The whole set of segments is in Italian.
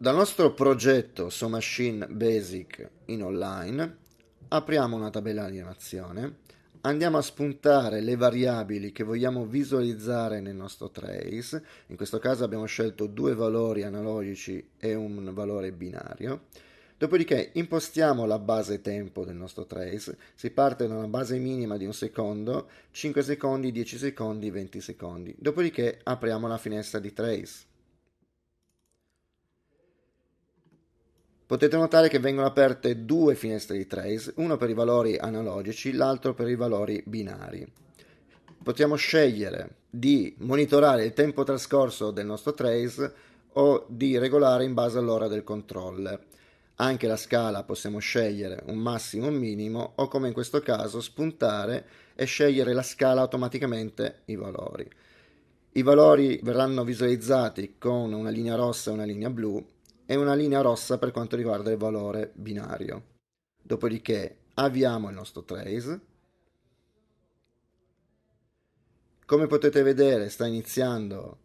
dal nostro progetto SoMachine Basic in online apriamo una tabella di animazione, andiamo a spuntare le variabili che vogliamo visualizzare nel nostro trace, in questo caso abbiamo scelto due valori analogici e un valore binario, dopodiché impostiamo la base tempo del nostro trace, si parte da una base minima di un secondo, 5 secondi, 10 secondi, 20 secondi, dopodiché apriamo la finestra di trace. Potete notare che vengono aperte due finestre di trace, una per i valori analogici, l'altra per i valori binari. Possiamo scegliere di monitorare il tempo trascorso del nostro trace o di regolare in base all'ora del controller. Anche la scala possiamo scegliere un massimo o un minimo o come in questo caso spuntare e scegliere la scala automaticamente i valori. I valori verranno visualizzati con una linea rossa e una linea blu e una linea rossa per quanto riguarda il valore binario. Dopodiché avviamo il nostro trace. Come potete vedere sta iniziando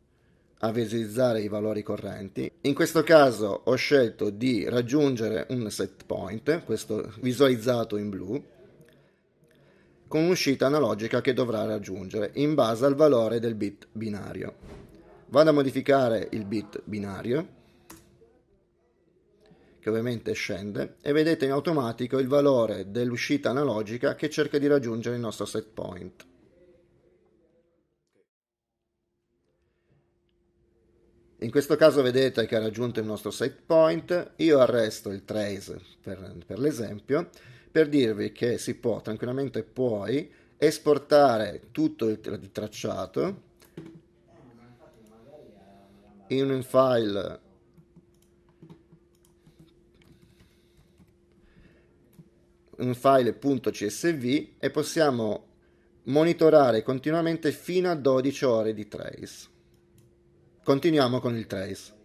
a visualizzare i valori correnti. In questo caso ho scelto di raggiungere un set point, questo visualizzato in blu, con un'uscita analogica che dovrà raggiungere in base al valore del bit binario. Vado a modificare il bit binario che ovviamente scende, e vedete in automatico il valore dell'uscita analogica che cerca di raggiungere il nostro set point. In questo caso vedete che ha raggiunto il nostro set point, io arresto il trace per, per l'esempio, per dirvi che si può tranquillamente poi esportare tutto il, il tracciato in un file un file.csv e possiamo monitorare continuamente fino a 12 ore di trace. Continuiamo con il trace.